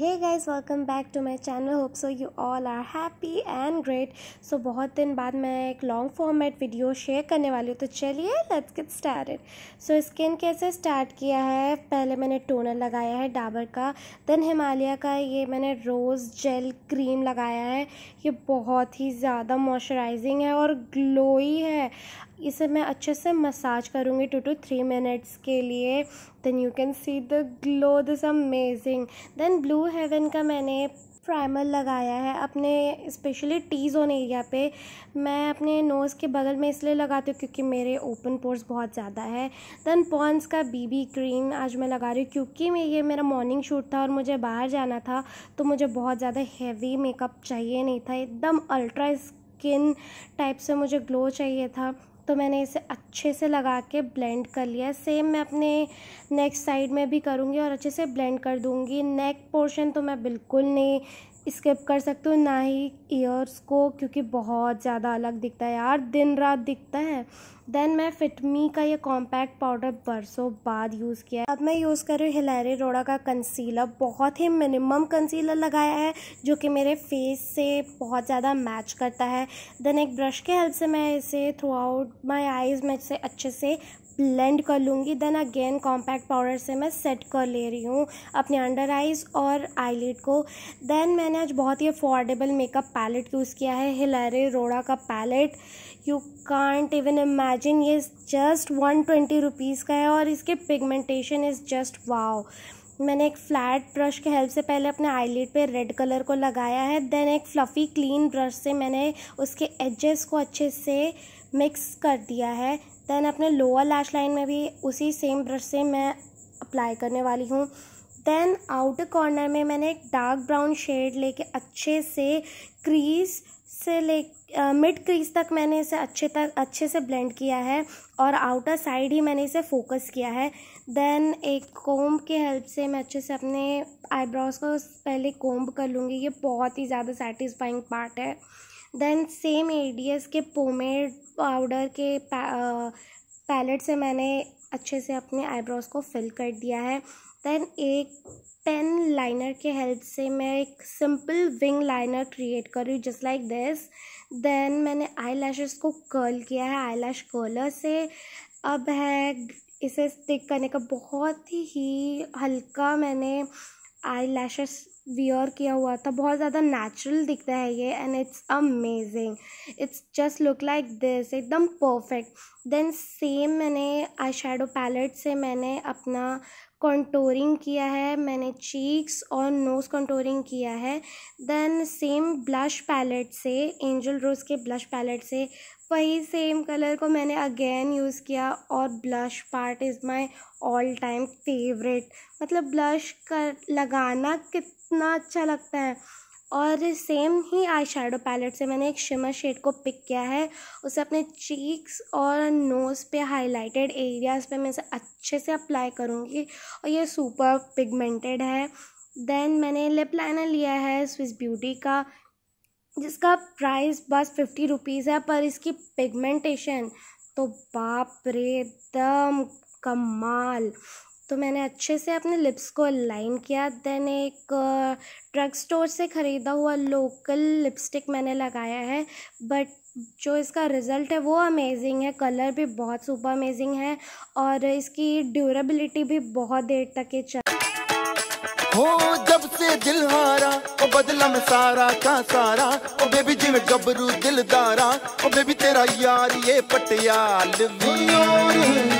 hey guys welcome back to my channel hope so you all are happy and great so बहुत दिन बाद मैं एक long format video share करने वाली हूँ तो चलिए let's get started so skin कैसे स्टार्ट किया है पहले मैंने टोनर लगाया है डाबर का देन हिमालय का ये मैंने रोज़ जेल क्रीम लगाया है ये बहुत ही ज़्यादा मॉइस्चराइजिंग है और ग्लोई है इसे मैं अच्छे से मसाज करूँगी टू टू थ्री मिनट्स के लिए then you can see the glow this amazing then blue heaven का मैंने प्राइमर लगाया है अपने स्पेशली टी जोन एरिया पे मैं अपने नोज़ के बगल में इसलिए लगाती हूँ क्योंकि मेरे ओपन पोर्स बहुत ज़्यादा है देन पॉन्स का बीबी क्रीम आज मैं लगा रही हूँ क्योंकि मैं ये मेरा मॉर्निंग शूट था और मुझे बाहर जाना था तो मुझे बहुत ज़्यादा हैवी मेकअप चाहिए नहीं था एकदम अल्ट्रा स्किन टाइप से मुझे ग्लो चाहिए था तो मैंने इसे अच्छे से लगा के ब्लेंड कर लिया सेम मैं अपने नेक साइड में भी करूँगी और अच्छे से ब्लेंड कर दूँगी नेक पोर्शन तो मैं बिल्कुल नहीं स्किप कर सकते हो ना ही ईयर्स को क्योंकि बहुत ज़्यादा अलग दिखता है यार दिन रात दिखता है देन मैं फिटमी का ये कॉम्पैक्ट पाउडर बरसों बाद यूज़ किया है अब मैं यूज़ कर रही हूँ हिलारी रोड़ा का कंसीलर बहुत ही मिनिमम कंसीलर लगाया है जो कि मेरे फेस से बहुत ज़्यादा मैच करता है देन एक ब्रश के हेल्प से मैं इसे थ्रू आउट माई आईज़ में इसे अच्छे से ब्लेंड कर लूँगी देन अगेन कॉम्पैक्ट पाउडर से मैं सेट कर ले रही हूँ अपने अंडर आइज़ और आईलिड को देन मैंने मैंने आज बहुत ही अफोर्डेबल मेकअप पैलेट यूज़ किया है हिलेरे रोड़ा का palette you can't even imagine ये जस्ट वन ट्वेंटी रुपीज़ का है और इसके पिगमेंटेशन इज़ जस्ट वाओ मैंने एक फ्लैट ब्रश के हेल्प से पहले अपने आईलिड पे रेड कलर को लगाया है देन एक फ्लफ़ी क्लीन ब्रश से मैंने उसके एजेस को अच्छे से मिक्स कर दिया है देन अपने लोअर लैश लाइन में भी उसी सेम ब्रश से मैं अप्लाई करने वाली हूँ देन आउटर कॉर्नर में मैंने एक डार्क ब्राउन शेड लेके अच्छे से क्रीज से ले मिड uh, क्रीज तक मैंने इसे अच्छे तक अच्छे से ब्लेंड किया है और आउटर साइड ही मैंने इसे फोकस किया है देन एक कोम्ब के हेल्प से मैं अच्छे से अपने आईब्रोज को पहले कोम्ब कर लूँगी ये बहुत ही ज़्यादा सेटिस्फाइंग पार्ट है देन सेम एडीएस के पोमेड पाउडर के पैलेट से मैंने अच्छे से अपने आईब्रोज को फिल कर दिया है देन एक पेन लाइनर के हेल्प से मैं एक सिंपल विंग लाइनर क्रिएट कर रही हूँ जस्ट लाइक दिस देन मैंने आई लैशेज़ को कर्ल किया है आई लैश कर्लर से अब है इसे स्टिक करने का बहुत ही हल्का मैंने आई लैशेस वियर किया हुआ था बहुत ज़्यादा नेचुरल दिखता है ये and it's amazing it's just look like this एकदम परफेक्ट देन सेम मैंने आई शेडो पैलेट से मैंने अपना कंटोरिंग किया है मैंने चीक्स और नोज़ कंटोरिंग किया है देन सेम ब्लश पैलेट से एंजल रोज़ के ब्लश पैलेट से वही सेम कलर को मैंने अगेन यूज़ किया और blush part is my all time favourite मतलब ब्लश कर लगाना कितना अच्छा लगता है और सेम ही आई शेडो पैलेट से मैंने एक शिमर शेड को पिक किया है उसे अपने चीक्स और नोज़ पे हाइलाइटेड एरियाज़ पे मैं इसे अच्छे से अप्लाई करूँगी और ये सुपर पिगमेंटेड है देन मैंने लिप लाइनर लिया है स्विस ब्यूटी का जिसका प्राइस बस फिफ्टी रुपीज़ है पर इसकी पिगमेंटेशन तो बाप रे एकदम कमाल तो मैंने अच्छे से अपने लिप्स को अलाइन किया देन एक ड्रग स्टोर से ख़रीदा हुआ लोकल लिपस्टिक मैंने लगाया है बट जो इसका रिज़ल्ट है वो अमेजिंग है कलर भी बहुत सुपर अमेजिंग है और इसकी ड्यूरेबिलिटी भी बहुत देर तक ये चल हो जब से दिल हारा ओ बदला में सारा का सारा ओ बेबी जी में गबरू दिलदारा ओ बेबी तेरा यार ये पटियाल भी